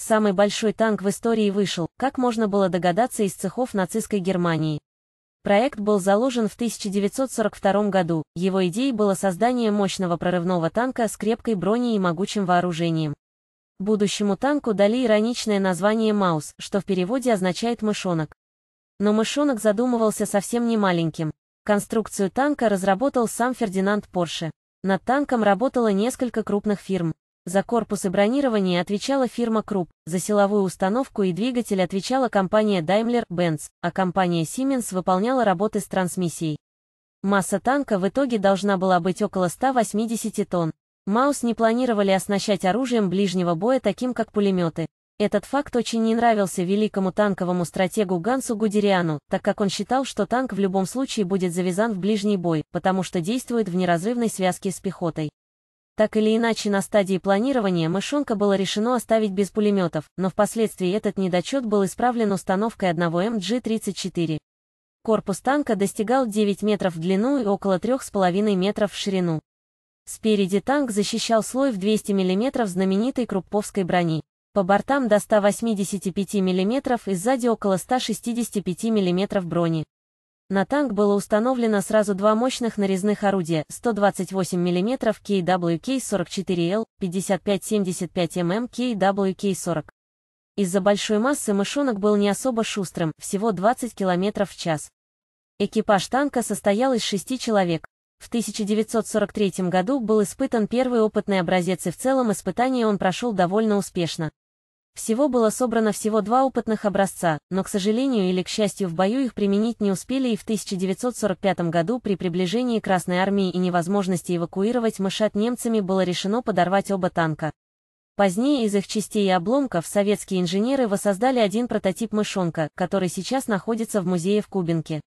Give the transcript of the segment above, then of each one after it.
Самый большой танк в истории вышел, как можно было догадаться из цехов нацистской Германии. Проект был заложен в 1942 году, его идеей было создание мощного прорывного танка с крепкой броней и могучим вооружением. Будущему танку дали ироничное название «Маус», что в переводе означает «мышонок». Но мышонок задумывался совсем не маленьким. Конструкцию танка разработал сам Фердинанд Порше. Над танком работало несколько крупных фирм. За корпус и бронирование отвечала фирма Krupp, за силовую установку и двигатель отвечала компания Daimler-Benz, а компания Siemens выполняла работы с трансмиссией. Масса танка в итоге должна была быть около 180 тонн. Маус не планировали оснащать оружием ближнего боя таким, как пулеметы. Этот факт очень не нравился великому танковому стратегу Гансу Гудериану, так как он считал, что танк в любом случае будет завязан в ближний бой, потому что действует в неразрывной связке с пехотой. Так или иначе на стадии планирования мышонка было решено оставить без пулеметов, но впоследствии этот недочет был исправлен установкой одного МГ-34. Корпус танка достигал 9 метров в длину и около 3,5 метров в ширину. Спереди танк защищал слой в 200 мм знаменитой Крупповской брони. По бортам до 185 мм и сзади около 165 мм брони. На танк было установлено сразу два мощных нарезных орудия 128 мм KWK-44L, 55-75 мм KWK-40. Из-за большой массы мышонок был не особо шустрым, всего 20 км в час. Экипаж танка состоял из шести человек. В 1943 году был испытан первый опытный образец и в целом испытание он прошел довольно успешно. Всего было собрано всего два опытных образца, но, к сожалению или к счастью, в бою их применить не успели и в 1945 году при приближении Красной Армии и невозможности эвакуировать мышат немцами было решено подорвать оба танка. Позднее из их частей и обломков советские инженеры воссоздали один прототип мышонка, который сейчас находится в музее в Кубинке.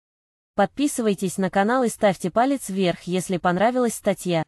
Подписывайтесь на канал и ставьте палец вверх, если понравилась статья.